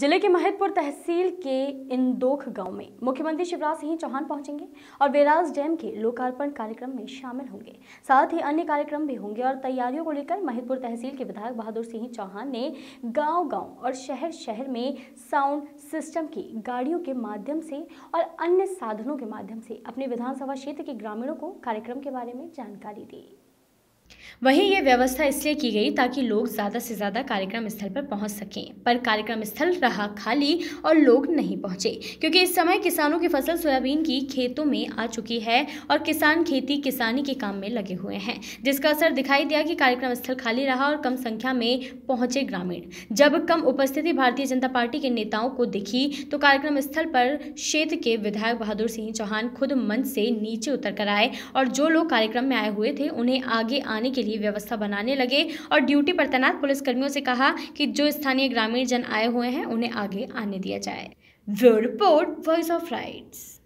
जिले के महितपुर तहसील के इंदोख गांव में मुख्यमंत्री शिवराज सिंह चौहान पहुंचेंगे और वेराज डैम के लोकार्पण कार्यक्रम में शामिल होंगे साथ ही अन्य कार्यक्रम भी होंगे और तैयारियों को लेकर महितपुर तहसील के विधायक बहादुर सिंह चौहान ने गांव गांव और शहर शहर में साउंड सिस्टम की गाड़ियों के माध्यम से और अन्य साधनों के माध्यम से अपने विधानसभा क्षेत्र के ग्रामीणों को कार्यक्रम के बारे में जानकारी दी वहीं ये व्यवस्था इसलिए की गई ताकि लोग ज़्यादा से ज़्यादा कार्यक्रम स्थल पर पहुंच सकें पर कार्यक्रम स्थल रहा खाली और लोग नहीं पहुंचे क्योंकि इस समय किसानों की फसल सोयाबीन की खेतों में आ चुकी है और किसान खेती किसानी के काम में लगे हुए हैं जिसका असर दिखाई दिया कि कार्यक्रम स्थल खाली रहा और कम संख्या में पहुंचे ग्रामीण जब कम उपस्थिति भारतीय जनता पार्टी के नेताओं को दिखी तो कार्यक्रम स्थल पर क्षेत्र के विधायक बहादुर सिंह चौहान खुद मंच से नीचे उतर कर आए और जो लोग कार्यक्रम में आए हुए थे उन्हें आगे आने के लिए लिए व्यवस्था बनाने लगे और ड्यूटी पर तैनात पुलिसकर्मियों से कहा कि जो स्थानीय ग्रामीण जन आए हुए हैं उन्हें आगे आने दिया जाए bureau report voice of rights